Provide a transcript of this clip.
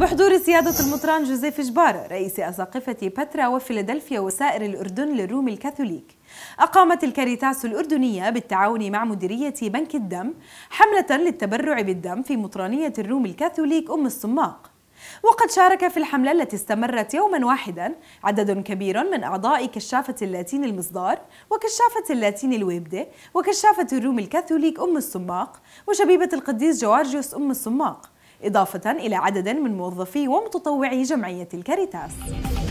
بحضور سيادة المطران جوزيف جبار رئيس أساقفة بترا وفيلادلفيا وسائر الأردن للروم الكاثوليك أقامت الكاريتاس الأردنية بالتعاون مع مديرية بنك الدم حملة للتبرع بالدم في مطرانية الروم الكاثوليك أم السماق وقد شارك في الحملة التي استمرت يوما واحدا عدد كبير من أعضاء كشافة اللاتين المصدار وكشافة اللاتين الويبدة وكشافة الروم الكاثوليك أم السماق وشبيبة القديس جوارجيوس أم السماق إضافة إلى عدد من موظفي ومتطوعي جمعية الكاريتاس